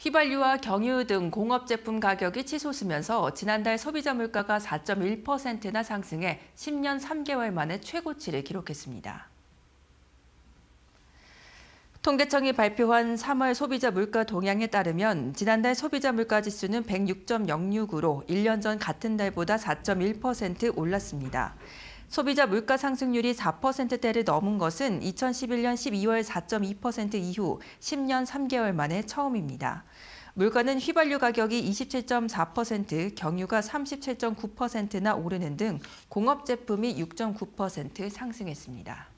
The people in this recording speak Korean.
휘발유와 경유 등 공업 제품 가격이 치솟으면서 지난달 소비자 물가가 4.1%나 상승해 10년 3개월 만에 최고치를 기록했습니다. 통계청이 발표한 3월 소비자 물가 동향에 따르면 지난달 소비자 물가 지수는 106.06으로 1년 전 같은 달보다 4.1% 올랐습니다. 소비자 물가 상승률이 4%대를 넘은 것은 2011년 12월 4.2% 이후 10년 3개월 만에 처음입니다. 물가는 휘발유 가격이 27.4%, 경유가 37.9%나 오르는 등 공업 제품이 6.9% 상승했습니다.